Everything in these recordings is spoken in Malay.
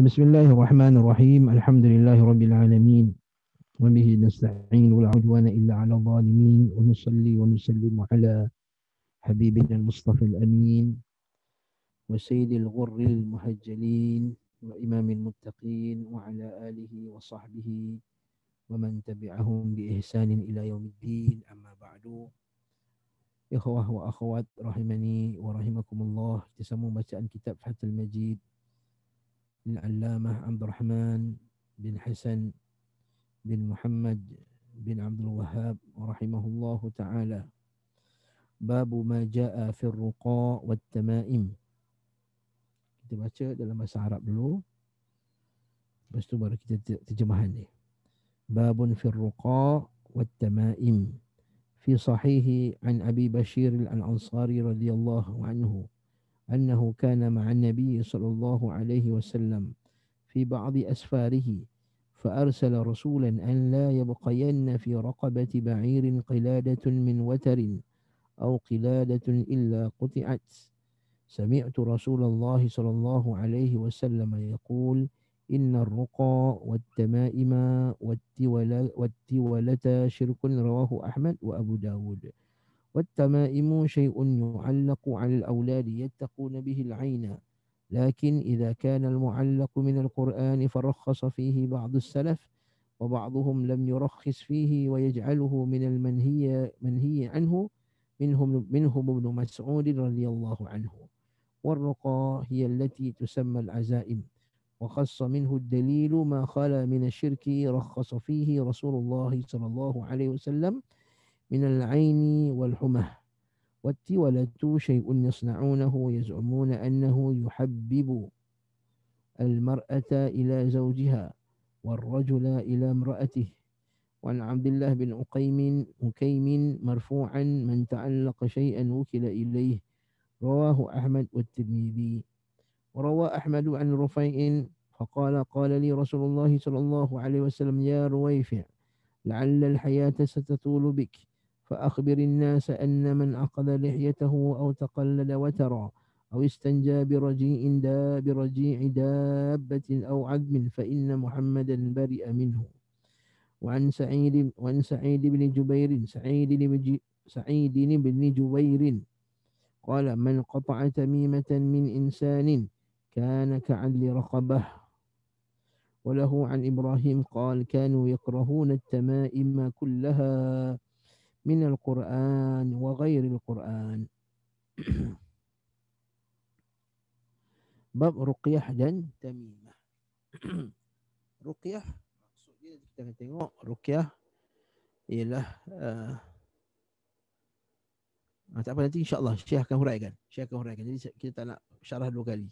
بسم الله الرحمن الرحيم الحمد لله رب العالمين وبه نستعين ولا عدوان إلا على الظالمين ونصلي ونسلم على حبيبنا المصطفى الأمين وسيد الغر المهجلين وإمام المتقين وعلى آله وصحبه ومن تبعهم بإحسان إلى يوم الدين أما بعد إخوة وأخوات رحمني ورحمكم الله تسموا bacaan كتاب Fathul المجيد العلامة عبد الرحمن بن حسن بن محمد بن عبد الوهاب رحمه الله تعالى باب ما جاء في الرقاء والتمائم kita baca dalam bahasa Arab dulu lepas tu baru kita terjemahan ni babun fil ruqa wat tamaim fi sahihi an abi bashir al ansari radhiyallahu anhu أنه كان مع النبي صلى الله عليه وسلم في بعض أسفاره فأرسل رسولا أن لا يبقين في رقبة بعير قلادة من وتر أو قلادة إلا قطعت سمعت رسول الله صلى الله عليه وسلم يقول إن الرقى والتمائم والتولة شرك رواه أحمد وأبو داود والتمائم شيء يعلق على الأولاد يتقون به العين لكن إذا كان المعلق من القرآن فرخص فيه بعض السلف وبعضهم لم يرخص فيه ويجعله من المنهي منهي عنه منهم منهم ابن مسعود رضي الله عنه والرقى هي التي تسمى العزائم وخص منه الدليل ما خلا من الشرك رخص فيه رسول الله صلى الله عليه وسلم من العين والحمى والتولة شيء يصنعونه يزعمون أنه يحبب المرأة إلى زوجها والرجل إلى امرأته وعن عبد الله بن أقيم أكيم مرفوعا من تعلق شيئا وكل إليه رواه أحمد والترمذي وروى أحمد عن رفيع فقال قال لي رسول الله صلى الله عليه وسلم يا رويفع لعل الحياة ستطول بك فأخبر الناس أن من عقد لحيته أو تقلد وترى أو استنجى برجيء دا برجيع دابة أو عدم فإن محمدا برئ منه وعن سعيد وعن سعيد بن جبير سعيد بن سعيد بن جبير قال من قطع تميمة من إنسان كان كعدل رقبة وله عن إبراهيم قال كانوا يكرهون التمائم كلها من القرآن وغير القرآن باب رقيح دن تميمة رقيح kita akan tengok ruqyah ialah uh, tak apa nanti insyaallah syekh akan huraikan syekh akan huraikan jadi kita tak nak syarah dua kali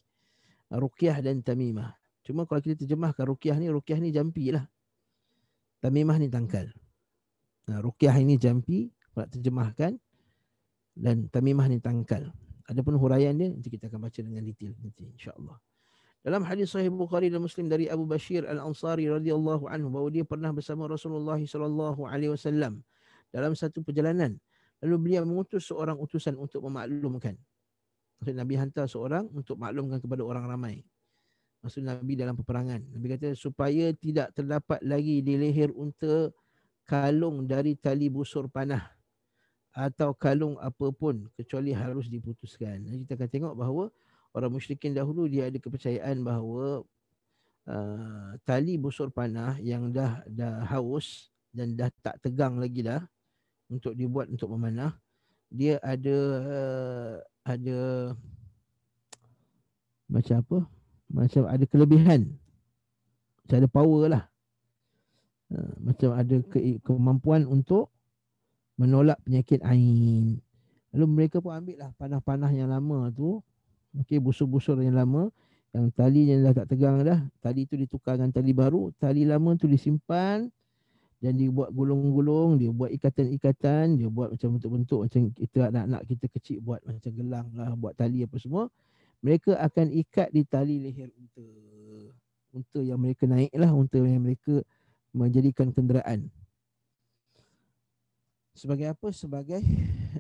ruqyah dan tamimah cuma kalau kita terjemahkan ruqyah ni ruqyah ni jampilah tamimah ni tangkal Rukiah ini jampi, nak terjemahkan dan tamimah ni tangkal. Adapun huraian dia nanti kita akan baca dengan detail nanti insya-Allah. Dalam hadis sahih Bukhari dan Muslim dari Abu Bashir Al-Ansari radhiyallahu anhu bahawa dia pernah bersama Rasulullah sallallahu alaihi wasallam dalam satu perjalanan lalu beliau mengutus seorang utusan untuk memaklumkan. Maksud Nabi hantar seorang untuk maklumkan kepada orang ramai. Maksud Nabi dalam peperangan. Nabi kata supaya tidak terdapat lagi di leher unta kalung dari tali busur panah atau kalung apapun, kecuali harus diputuskan. Jadi kita akan tengok bahawa orang musyrikin dahulu dia ada kepercayaan bahawa uh, tali busur panah yang dah dah haus dan dah tak tegang lagi dah untuk dibuat untuk memanah dia ada uh, ada macam apa? Macam ada kelebihan. Macam ada power lah. Eh, macam ada ke- kemampuan untuk menolak penyakit ain. Lalu mereka pun ambil lah panah-panah yang lama tu. Okey, busur-busur yang lama. Yang tali yang dah tak tegang dah. Tali tu ditukar dengan tali baru. Tali lama tu disimpan. Dan dia buat gulung-gulung. Dia buat ikatan-ikatan. Dia buat macam bentuk-bentuk. Macam kita anak-anak kita kecil buat macam gelang lah. Buat tali apa semua. Mereka akan ikat di tali leher unta. Unta yang mereka naik lah. Unta yang mereka... Uh, menjadikan kenderaan. Sebagai apa? Sebagai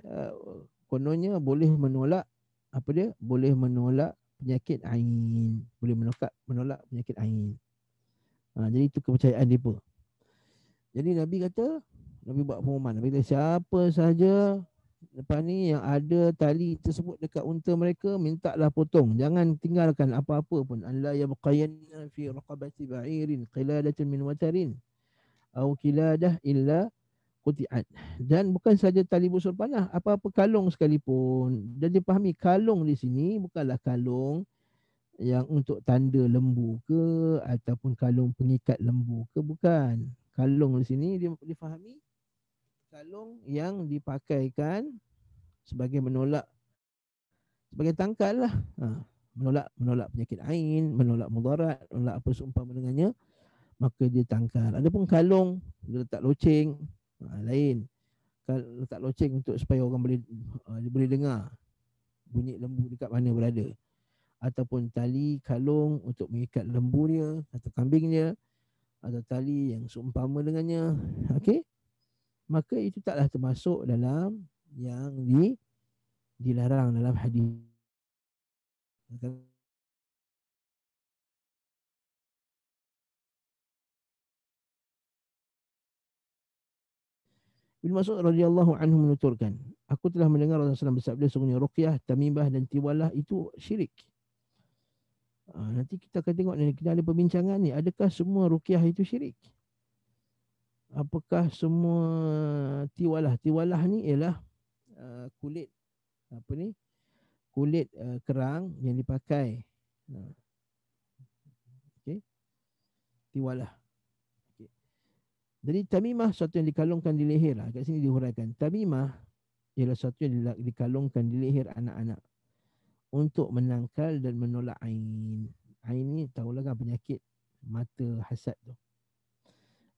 uh, kononnya boleh menolak apa dia? Boleh menolak penyakit ain. Boleh menolak menolak penyakit ain. Ha, jadi itu kepercayaan mereka. Jadi Nabi kata, Nabi buat pengumuman. Nabi kata siapa sahaja apa ni yang ada tali tersebut dekat unta mereka mintaklah potong. Jangan tinggalkan apa-apa pun. Allah ya baqayanna fi raqabati ba'irin qiladatan min watarin au qiladah illa kutiat. Dan bukan saja tali busur panah, apa-apa kalung sekalipun. Dan dipahami kalung di sini bukanlah kalung yang untuk tanda lembu ke ataupun kalung pengikat lembu ke bukan. Kalung di sini dia dipahami kalung yang dipakaikan sebagai menolak sebagai tangkal lah. Ha. Menolak menolak penyakit ain, menolak mudarat, menolak apa seumpama dengannya maka dia tangkal. Adapun kalung dia letak loceng ha, lain. Kalau letak loceng untuk supaya orang boleh ha, dia boleh dengar bunyi lembu dekat mana berada. Ataupun tali kalung untuk mengikat lembu dia atau kambingnya. dia atau tali yang seumpama dengannya. Okey maka itu taklah termasuk dalam yang di dilarang dalam hadis. Bin Mas'ud radhiyallahu anhu menuturkan, aku telah mendengar Rasulullah SAW bersabda sungguhnya ruqyah, tamimbah dan tiwalah itu syirik. Ah, nanti kita akan tengok ni, kita ada perbincangan ni, adakah semua ruqyah itu syirik? apakah semua tiwalah tiwalah ni ialah uh, kulit apa ni kulit uh, kerang yang dipakai okey tiwalah okey jadi tamimah satu yang dikalungkan di leher lah. kat sini dihuraikan tamimah ialah satu yang dikalungkan di leher anak-anak untuk menangkal dan menolak ain ain ni tahulah kan penyakit mata hasad tu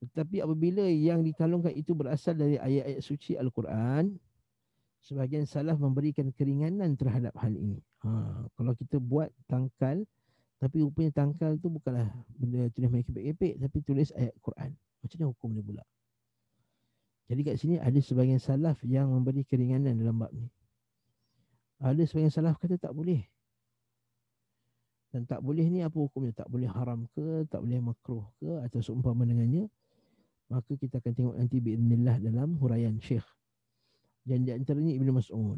tetapi apabila yang dikalungkan itu berasal dari ayat-ayat suci Al-Quran, sebahagian salah memberikan keringanan terhadap hal ini. Ha, kalau kita buat tangkal, tapi rupanya tangkal itu bukanlah benda tulis main kepek-kepek, tapi tulis ayat Quran. Macam mana hukum dia pula? Jadi kat sini ada sebahagian salaf yang memberi keringanan dalam bab ni. Ada sebahagian salaf kata tak boleh. Dan tak boleh ni apa hukumnya? Tak boleh haram ke, tak boleh makruh ke atau seumpama dengannya maka kita akan tengok nanti bi'nillah dalam huraian syekh. Dan di antaranya Ibn Mas'ud.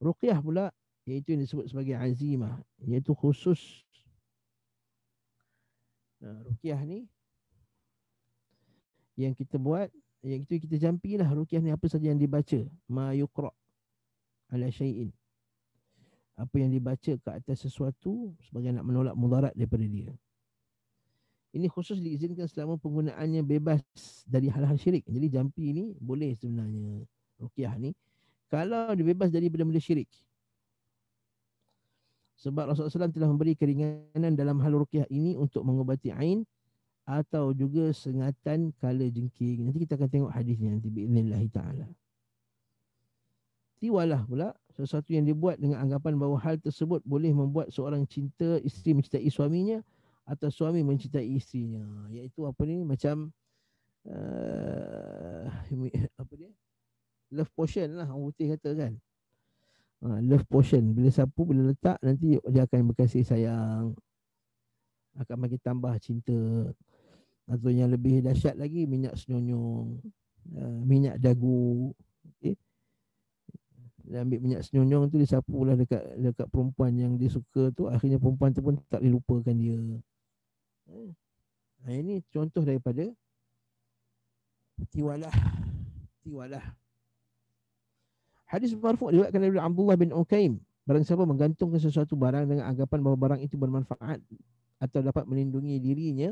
Ruqyah pula, iaitu yang disebut sebagai azimah, iaitu khusus. Nah, ni, yang kita buat, yang itu kita jampilah ruqyah ni apa saja yang dibaca. Ma yukra' ala syai'in. Apa yang dibaca ke atas sesuatu sebagai nak menolak mudarat daripada dia. Ini khusus diizinkan selama penggunaannya bebas dari hal-hal syirik. Jadi jampi ini boleh sebenarnya rukiah ni. Kalau dia bebas dari benda-benda syirik. Sebab Rasulullah SAW telah memberi keringanan dalam hal rukiah ini untuk mengobati Ain atau juga sengatan kala jengking. Nanti kita akan tengok hadisnya nanti. Bi'inillah ta'ala. Tiwalah pula sesuatu yang dibuat dengan anggapan bahawa hal tersebut boleh membuat seorang cinta isteri mencintai suaminya atau suami mencintai istrinya iaitu apa ni macam uh, apa dia love potion lah orang putih kata kan uh, love potion bila sapu bila letak nanti dia akan berkasih sayang akan makin tambah cinta atau yang lebih dahsyat lagi minyak senyonyong uh, ha, minyak dagu okey dia ambil minyak senyonyong tu disapulah dekat dekat perempuan yang dia suka tu akhirnya perempuan tu pun tak dilupakan dia Ha, ini contoh daripada tiwalah. Tiwalah. Hadis marfu' diriwayatkan oleh Abdullah bin Ukaim. Barang siapa menggantungkan sesuatu barang dengan anggapan bahawa barang itu bermanfaat atau dapat melindungi dirinya,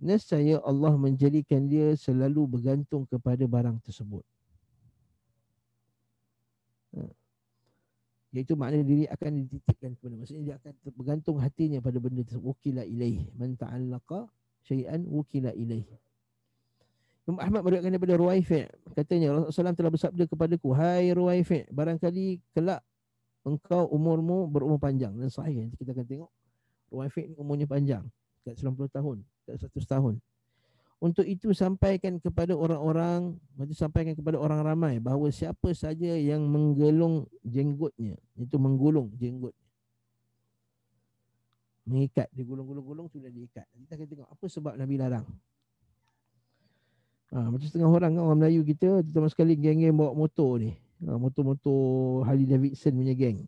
nescaya Allah menjadikan dia selalu bergantung kepada barang tersebut. iaitu makna diri akan dititipkan kepada maksudnya dia akan bergantung hatinya pada benda tersebut wukila ilaih man ta'allaqa syai'an wukila ilaih Imam Ahmad meriwayatkan daripada Ruwaifi katanya Rasulullah SAW telah bersabda kepadaku hai Ruwaifi barangkali kelak engkau umurmu berumur panjang dan sahih nanti kita akan tengok Ruwaifi ni umurnya panjang dekat 90 tahun dekat 100 tahun untuk itu sampaikan kepada orang-orang, maksud sampaikan kepada orang ramai bahawa siapa saja yang menggelung jenggotnya, itu menggulung jenggot. Mengikat, dia gulung-gulung-gulung sudah diikat. Kita akan tengok apa sebab Nabi larang. Ha, macam setengah orang kan orang Melayu kita, terutama sekali geng-geng bawa motor ni. Ha, motor-motor Harley Davidson punya geng.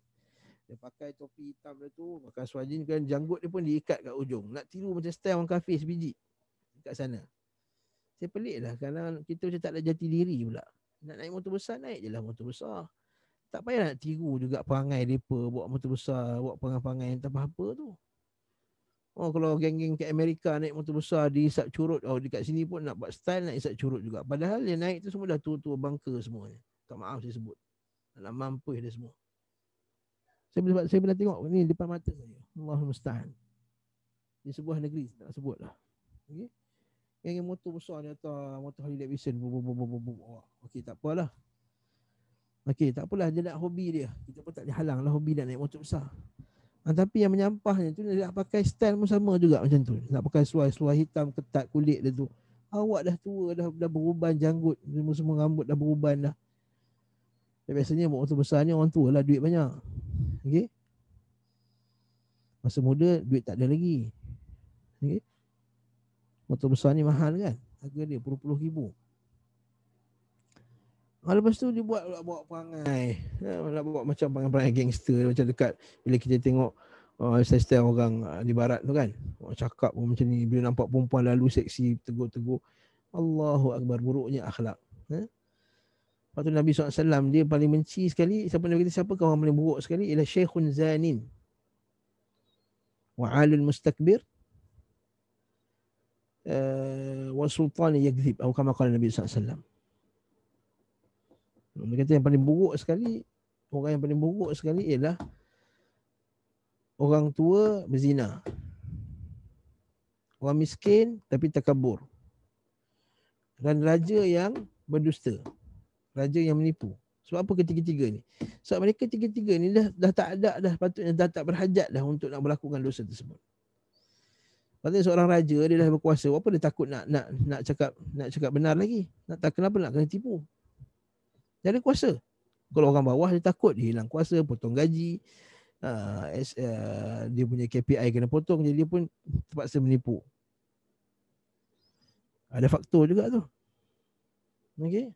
Dia pakai topi hitam dia tu, pakai suajin kan, janggut dia pun diikat kat ujung. Nak tiru macam style orang kafir sebiji kat sana. Saya pelik lah kadang kita macam tak ada jati diri pula. Nak naik motor besar, naik je lah motor besar. Tak payah nak tiru juga perangai mereka buat motor besar, buat perangai-perangai yang tak apa tu. Oh kalau geng-geng ke Amerika naik motor besar di isap curut oh dekat sini pun nak buat style nak isap curut juga. Padahal yang naik tu semua dah tua-tua bangka semuanya. Tak maaf saya sebut. Nak mampus dia semua. Saya sebab saya pernah tengok ni depan mata saya. Allah musta'an. Di sebuah negeri tak sebutlah. Okey. Yang motor besar ni atas motor Harley Davidson. Okey tak apalah. Okey tak apalah dia nak hobi dia. Kita pun tak dihalang lah hobi nak naik motor besar. Ha, tapi yang menyampahnya tu dia nak pakai style pun sama juga macam tu. Nak pakai suai-suai hitam ketat kulit dia tu. Awak dah tua dah dah beruban janggut semua semua rambut dah beruban dah. Dan ya, biasanya buat motor besar ni orang tua lah duit banyak. Okey. Masa muda duit tak ada lagi. Okey motor besar ni mahal kan harga dia puluh-puluh ribu ah, lepas tu dia buat pula buat perangai nak ha, buat macam perangai-perangai gangster macam dekat bila kita tengok uh, ah, style-style orang uh, di barat tu kan orang cakap pun macam ni bila nampak perempuan lalu seksi tegur-tegur Allahu Akbar buruknya akhlak ha? lepas tu Nabi SAW dia paling menci sekali siapa Nabi kata siapa kau orang paling buruk sekali ialah Syekhun Zanin wa'alul mustakbir Eh, wasultan yakdhib atau kama qala Nabi sallallahu alaihi wasallam. yang paling buruk sekali orang yang paling buruk sekali ialah orang tua berzina. Orang miskin tapi takabur. Dan raja yang berdusta. Raja yang menipu. Sebab apa ketiga-tiga ni? Sebab mereka ketiga-tiga ni dah, dah tak ada dah patutnya dah tak berhajat dah untuk nak melakukan dosa tersebut. Patutnya seorang raja dia dah berkuasa. Apa dia takut nak nak nak cakap nak cakap benar lagi? Nak tak kenapa nak kena tipu? Dia ada kuasa. Kalau orang bawah dia takut dia hilang kuasa, potong gaji. Uh, dia punya KPI kena potong jadi dia pun terpaksa menipu. Ada faktor juga tu. Okey.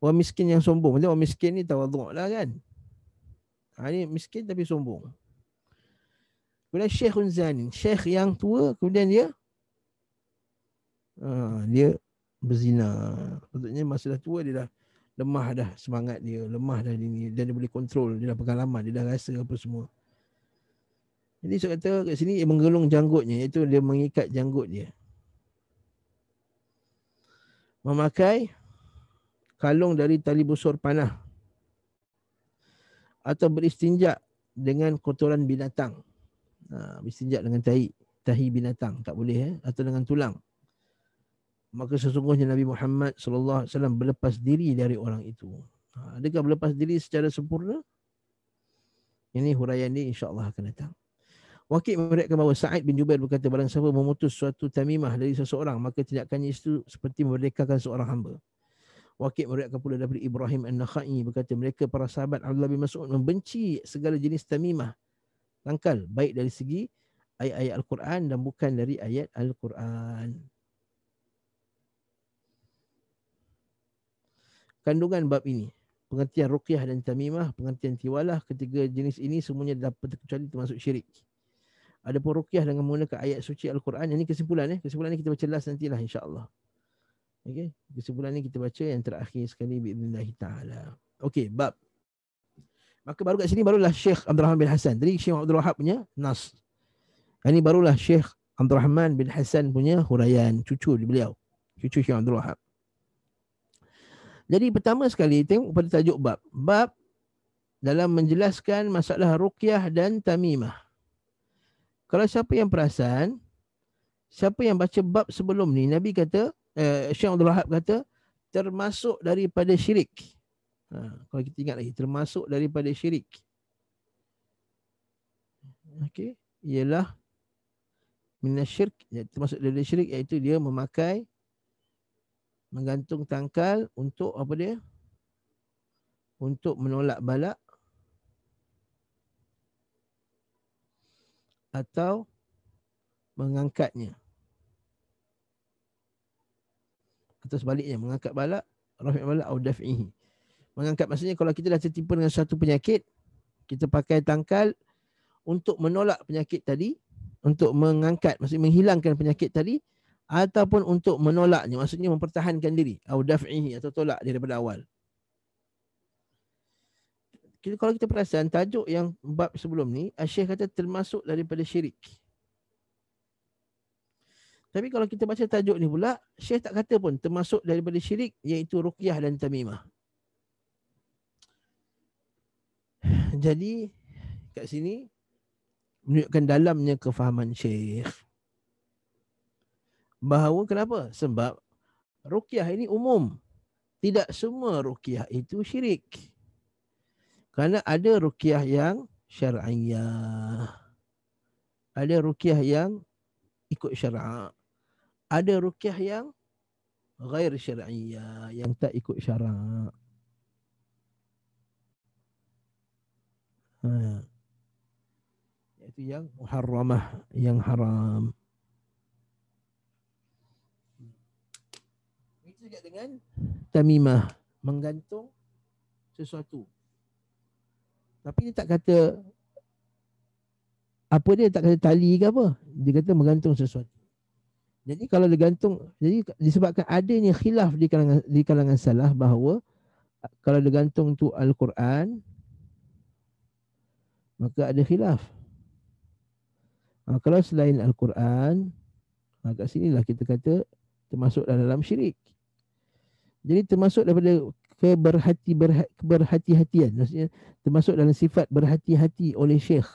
Orang miskin yang sombong. Maksudnya orang miskin ni tawaduk lah kan. Ha, ah, ini miskin tapi sombong. Kemudian Syekh Unzani, Syekh yang tua, kemudian dia ah, dia berzina. Maksudnya masa dah tua dia dah lemah dah semangat dia, lemah dah ini dia, dia boleh kontrol, dia dah pengalaman, dia dah rasa apa semua. Jadi saya kata kat sini dia menggelung janggutnya iaitu dia mengikat janggut dia. Memakai kalung dari tali busur panah atau beristinjak dengan kotoran binatang. Uh, ha, istinjak dengan tahi, tahi binatang. Tak boleh. Eh? Atau dengan tulang. Maka sesungguhnya Nabi Muhammad Alaihi Wasallam berlepas diri dari orang itu. Ha, adakah berlepas diri secara sempurna? Ini huraian ini insyaAllah akan datang. Wakil memberikan bahawa Sa'id bin Jubair berkata barang siapa memutus suatu tamimah dari seseorang maka tindakannya itu seperti memerdekakan seorang hamba. Wakil memberikan pula daripada Ibrahim An-Nakhai berkata mereka para sahabat Abdullah bin Mas'ud membenci segala jenis tamimah tangkal baik dari segi ayat-ayat Al-Quran dan bukan dari ayat Al-Quran. Kandungan bab ini, pengertian ruqyah dan tamimah, pengertian tiwalah, ketiga jenis ini semuanya dapat terkecuali termasuk syirik. Ada pun ruqyah dengan menggunakan ayat suci Al-Quran, ini kesimpulan eh. Kesimpulan ini kita baca last nantilah insya-Allah. kesimpulan ini kita baca yang terakhir sekali باذن الله Okey, bab Maka baru kat sini barulah Syekh Abdul Rahman bin Hasan. Jadi Syekh Abdul Rahman punya nas. Ini barulah Syekh Abdul Rahman bin Hasan punya hurayan cucu beliau. Cucu Syekh Abdul Rahman. Jadi pertama sekali tengok pada tajuk bab. Bab dalam menjelaskan masalah ruqyah dan tamimah. Kalau siapa yang perasan, siapa yang baca bab sebelum ni, Nabi kata, eh, Syekh Abdul Rahab kata, termasuk daripada syirik. Ha, kalau kita ingat lagi termasuk daripada syirik. Okey, ialah minasyirk iaitu ya, termasuk daripada syirik iaitu dia memakai menggantung tangkal untuk apa dia? Untuk menolak balak atau mengangkatnya. Atau sebaliknya mengangkat balak, rafi' balak atau daf'ihi mengangkat maksudnya kalau kita dah tertimpa dengan satu penyakit kita pakai tangkal untuk menolak penyakit tadi untuk mengangkat maksudnya menghilangkan penyakit tadi ataupun untuk menolaknya maksudnya mempertahankan diri atau daf'ihi atau tolak daripada awal kita, kalau kita perasan tajuk yang bab sebelum ni Syekh kata termasuk daripada syirik tapi kalau kita baca tajuk ni pula Syekh tak kata pun termasuk daripada syirik iaitu ruqyah dan tamimah jadi kat sini menunjukkan dalamnya kefahaman syekh bahawa kenapa? Sebab rukyah ini umum. Tidak semua rukyah itu syirik. Kerana ada rukyah yang syar'iyah. Ada rukyah yang ikut syara'. Ada rukyah yang ghair syar'iyah yang tak ikut syara'. Hmm. Iaitu yang muharramah, yang haram. Hmm. Itu dengan tamimah, menggantung sesuatu. Tapi dia tak kata apa dia tak kata tali ke apa? Dia kata menggantung sesuatu. Jadi kalau dia gantung, jadi disebabkan ada ni khilaf di kalangan di kalangan salah bahawa kalau dia gantung tu Al-Quran, maka ada khilaf. Ha, kalau selain Al-Quran, ha, kat lah kita kata termasuk dalam syirik. Jadi termasuk daripada keberhati berha, berhati-hatian maksudnya termasuk dalam sifat berhati-hati oleh syekh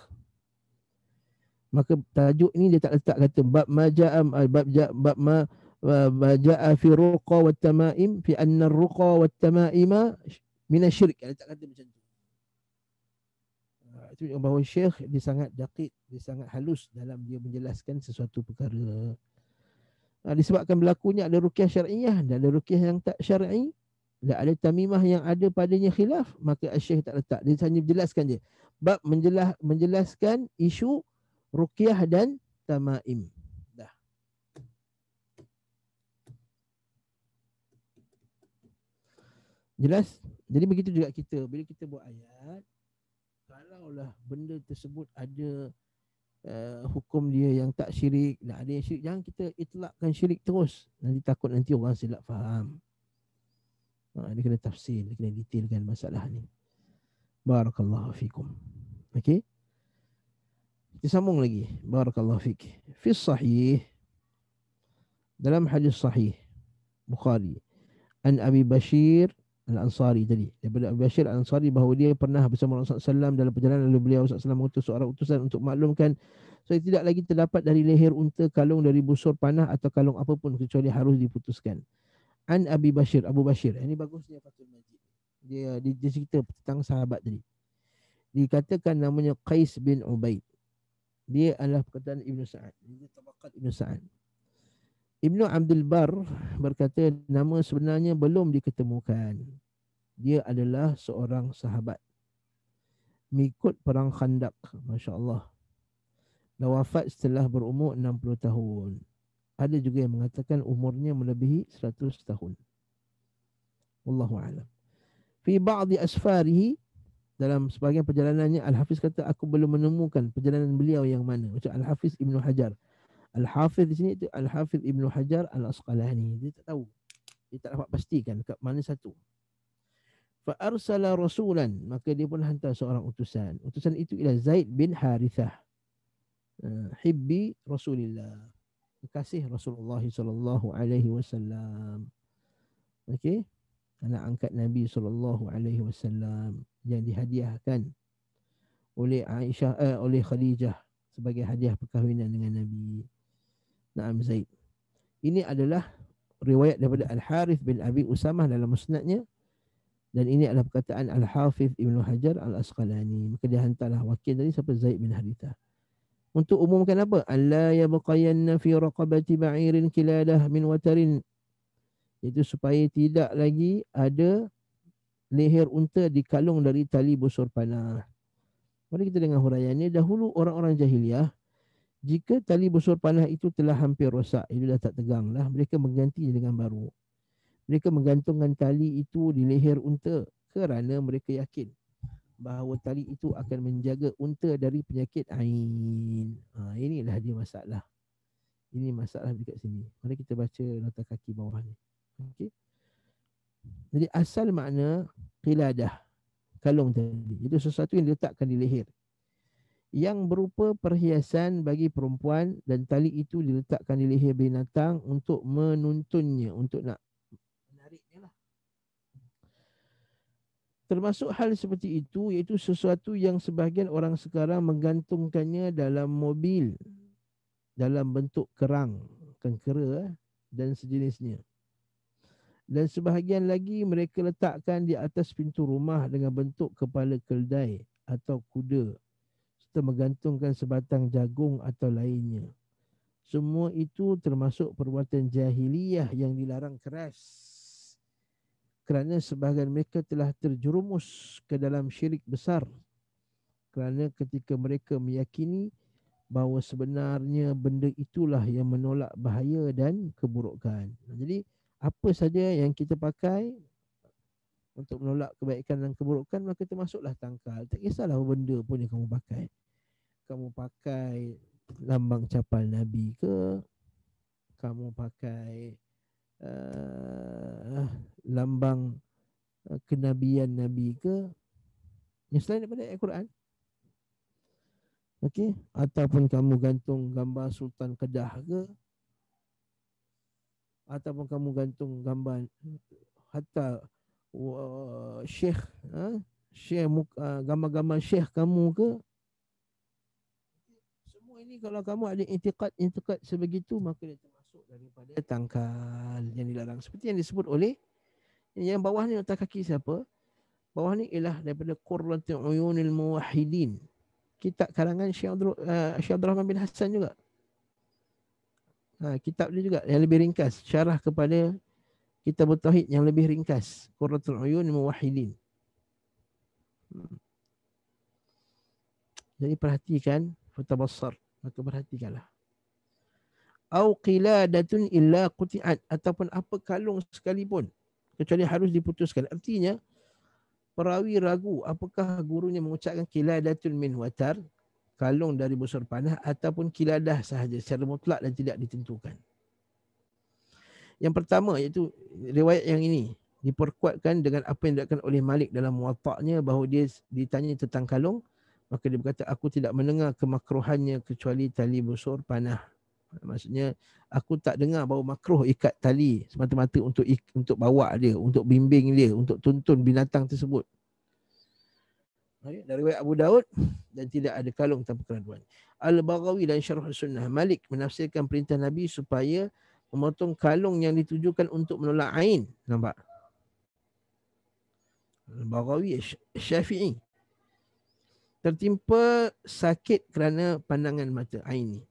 maka tajuk ni dia tak letak kata bab ma eh, bab ja, bab ma ma jaa fi ruqa wat tamaim fi anna ar ruqa wat tamaima min asyrik dia tak kata macam tu itu bahawa Syekh dia sangat dakik, dia sangat halus dalam dia menjelaskan sesuatu perkara. Ha, disebabkan berlakunya ada rukiah syar'iyah dan ada rukiah yang tak syar'i dan ada tamimah yang ada padanya khilaf, maka Syekh tak letak. Dia hanya menjelaskan je. Bab menjelah menjelaskan isu rukiah dan tamaim. Dah. Jelas? Jadi begitu juga kita. Bila kita buat ayat, seolah benda tersebut ada uh, hukum dia yang tak syirik dan ada yang syirik. Jangan kita itlakkan syirik terus. Nanti takut nanti orang silap faham. Ha, dia kena tafsir, ini kena detailkan masalah ni. Barakallahu fikum. Okey. Kita sambung lagi. Barakallahu fik. Fi sahih dalam hadis sahih Bukhari an Abi Bashir Al-Ansari tadi daripada Abu Bashir Al-Ansari bahawa dia pernah bersama Rasulullah SAW dalam perjalanan lalu beliau Rasulullah SAW mengutus seorang utusan untuk maklumkan so tidak lagi terdapat dari leher unta kalung dari busur panah atau kalung apapun kecuali harus diputuskan An Abi Bashir Abu Bashir eh, ini bagusnya Fatul Majid dia, dia dia cerita tentang sahabat tadi dikatakan namanya Qais bin Ubaid dia adalah perkataan Ibnu Sa'ad dia tabaqat Ibnu Sa'ad Ibnu Abdul Bar berkata nama sebenarnya belum diketemukan. Dia adalah seorang sahabat. Mengikut perang khandak. Masya Allah. Dan wafat setelah berumur 60 tahun. Ada juga yang mengatakan umurnya melebihi 100 tahun. Wallahu a'lam. Fi ba'di asfarihi dalam sebahagian perjalanannya Al-Hafiz kata aku belum menemukan perjalanan beliau yang mana. Macam Al-Hafiz Ibn Hajar. Al-Hafiz di sini tu Al-Hafiz Ibnu Hajar Al-Asqalani. Dia tak tahu. Dia tak dapat pastikan dekat mana satu. Fa arsala rasulan, maka dia pun hantar seorang utusan. Utusan itu ialah Zaid bin Harithah. Uh, hibbi Rasulillah. Kekasih Rasulullah sallallahu alaihi wasallam. Okey. Anak angkat Nabi sallallahu alaihi wasallam yang dihadiahkan oleh Aisyah eh, oleh Khadijah sebagai hadiah perkahwinan dengan Nabi. Naam Zaid. Ini adalah riwayat daripada Al-Harith bin Abi Usamah dalam musnadnya. Dan ini adalah perkataan Al-Hafidh Ibn Hajar Al-Asqalani. Maka dia hantarlah wakil tadi siapa Zaid bin Haritha. Untuk umumkan apa? Allah ya yabqayanna fi raqabati ba'irin kiladah min watarin. Itu supaya tidak lagi ada leher unta dikalung dari tali busur panah. Mari kita dengar huraiannya. Dahulu orang-orang jahiliah jika tali busur panah itu telah hampir rosak, itu dah tak tegang lah, mereka menggantinya dengan baru. Mereka menggantungkan tali itu di leher unta kerana mereka yakin bahawa tali itu akan menjaga unta dari penyakit ain. Ha, inilah dia masalah. Ini masalah dekat sini. Mari kita baca nota kaki bawah ni. Okey. Jadi asal makna qiladah kalung tadi. Itu sesuatu yang diletakkan di leher yang berupa perhiasan bagi perempuan dan tali itu diletakkan di leher binatang untuk menuntunnya untuk nak menariknya lah termasuk hal seperti itu iaitu sesuatu yang sebahagian orang sekarang menggantungkannya dalam mobil dalam bentuk kerang kengkera eh, dan sejenisnya dan sebahagian lagi mereka letakkan di atas pintu rumah dengan bentuk kepala keldai atau kuda serta menggantungkan sebatang jagung atau lainnya. Semua itu termasuk perbuatan jahiliyah yang dilarang keras. Kerana sebahagian mereka telah terjerumus ke dalam syirik besar. Kerana ketika mereka meyakini bahawa sebenarnya benda itulah yang menolak bahaya dan keburukan. Jadi apa saja yang kita pakai untuk menolak kebaikan dan keburukan maka termasuklah tangkal. Tak kisahlah benda pun yang kamu pakai kamu pakai lambang capal nabi ke kamu pakai uh, lambang eh, kenabian nabi ke yang selain daripada al-Quran okey ataupun kamu gantung gambar sultan kedah ke ataupun kamu gantung gambar hatta uh, syekh ha? syekh uh, ah, gambar-gambar syekh kamu ke ini kalau kamu ada intikad intikad sebegitu maka dia termasuk daripada tangkal yang dilarang seperti yang disebut oleh yang bawah ni otak kaki siapa bawah ni ialah daripada qurratu uyunil muwahhidin kitab karangan eh, Syekh Abdul Rahman bin Hassan juga ha, kitab dia juga yang lebih ringkas syarah kepada kitab tauhid yang lebih ringkas qurratu uyunil muwahhidin hmm. jadi perhatikan fatabassar maka perhatikanlah au datun illa quti'at ataupun apa kalung sekalipun kecuali harus diputuskan artinya perawi ragu apakah gurunya mengucapkan qiladatun min watar kalung dari busur panah ataupun kiladah sahaja secara mutlak dan tidak ditentukan yang pertama iaitu riwayat yang ini diperkuatkan dengan apa yang dilakukan oleh Malik dalam muwatta'nya bahawa dia ditanya tentang kalung Maka dia berkata, aku tidak mendengar kemakruhannya kecuali tali busur panah. Maksudnya, aku tak dengar bau makruh ikat tali semata-mata untuk ik- untuk bawa dia, untuk bimbing dia, untuk tuntun binatang tersebut. Dari riwayat Abu Daud dan tidak ada kalung tanpa keraduan. Al-Baghawi dan Syarh Sunnah Malik menafsirkan perintah Nabi supaya memotong kalung yang ditujukan untuk menolak Ain. Nampak? Al-Baghawi Syafi'i tertimpa sakit kerana pandangan mata aini.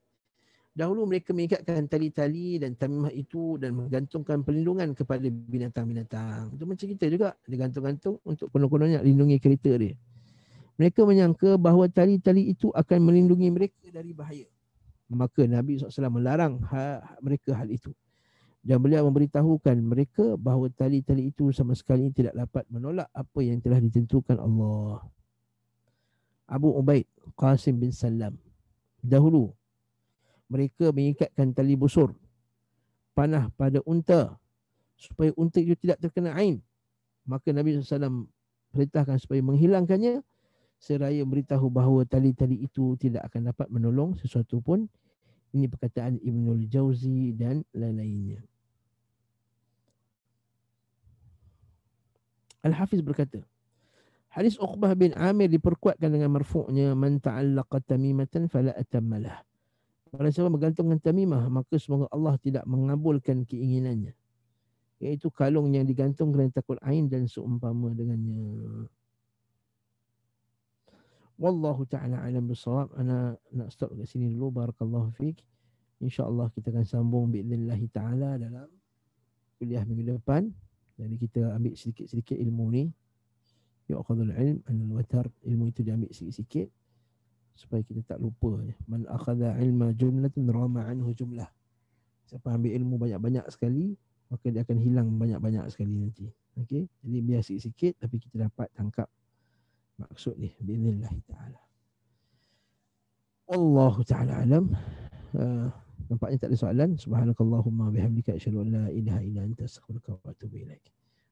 Dahulu mereka mengikatkan tali-tali dan tamimah itu dan menggantungkan perlindungan kepada binatang-binatang. Itu macam kita juga. Dia gantung-gantung untuk konon-kononnya lindungi kereta dia. Mereka menyangka bahawa tali-tali itu akan melindungi mereka dari bahaya. Maka Nabi SAW melarang ha, mereka hal itu. Dan beliau memberitahukan mereka bahawa tali-tali itu sama sekali tidak dapat menolak apa yang telah ditentukan Allah. Abu Ubaid Qasim bin Salam. Dahulu mereka mengikatkan tali busur panah pada unta supaya unta itu tidak terkena ain. Maka Nabi SAW perintahkan supaya menghilangkannya seraya beritahu bahawa tali-tali itu tidak akan dapat menolong sesuatu pun. Ini perkataan Ibnul Jauzi dan lain-lainnya. Al-Hafiz berkata, Hadis Uqbah bin Amir diperkuatkan dengan marfu'nya man ta'allaqa tamimatan fala atammalah. Barang siapa bergantung dengan tamimah maka semoga Allah tidak mengabulkan keinginannya. Iaitu kalung yang digantung kerana takut ain dan seumpama dengannya. Wallahu ta'ala alam bisawab. Ana nak stop kat sini dulu. Barakallahu Insya Allah kita akan sambung bi'idhillahi ta'ala dalam kuliah minggu depan. Jadi kita ambil sedikit-sedikit ilmu ni yu'khadhul ilm anil watar ilmu itu diambil sikit-sikit supaya kita tak lupa ya man akhadha ilma jumlatan rama anhu jumlah siapa ambil ilmu banyak-banyak sekali maka dia akan hilang banyak-banyak sekali nanti okey jadi biar sikit-sikit tapi kita dapat tangkap maksud ni binillah taala Allah taala alam uh, nampaknya tak ada soalan subhanakallahumma bihamdika asyhadu an la ilaha illa anta astaghfiruka wa atubu ilaik